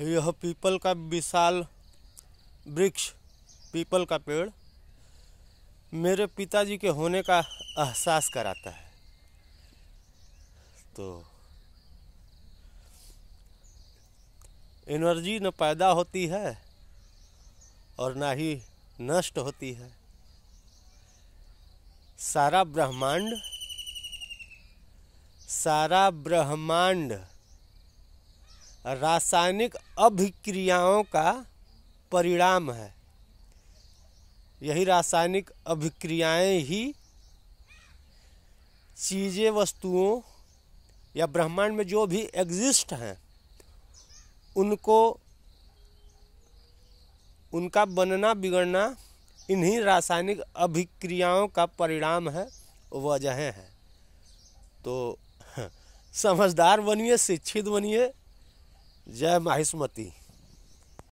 यह पीपल का विशाल वृक्ष पीपल का पेड़ मेरे पिताजी के होने का एहसास कराता है तो एनर्जी न पैदा होती है और ना ही नष्ट होती है सारा ब्रह्मांड सारा ब्रह्मांड रासायनिक अभिक्रियाओं का परिणाम है यही रासायनिक अभिक्रियाएं ही चीज़ें वस्तुओं या ब्रह्मांड में जो भी एग्जिस्ट हैं उनको उनका बनना बिगड़ना इन्हीं रासायनिक अभिक्रियाओं का परिणाम है वजहें हैं तो समझदार बनिए शिक्षित बनिए जय माहिष्मती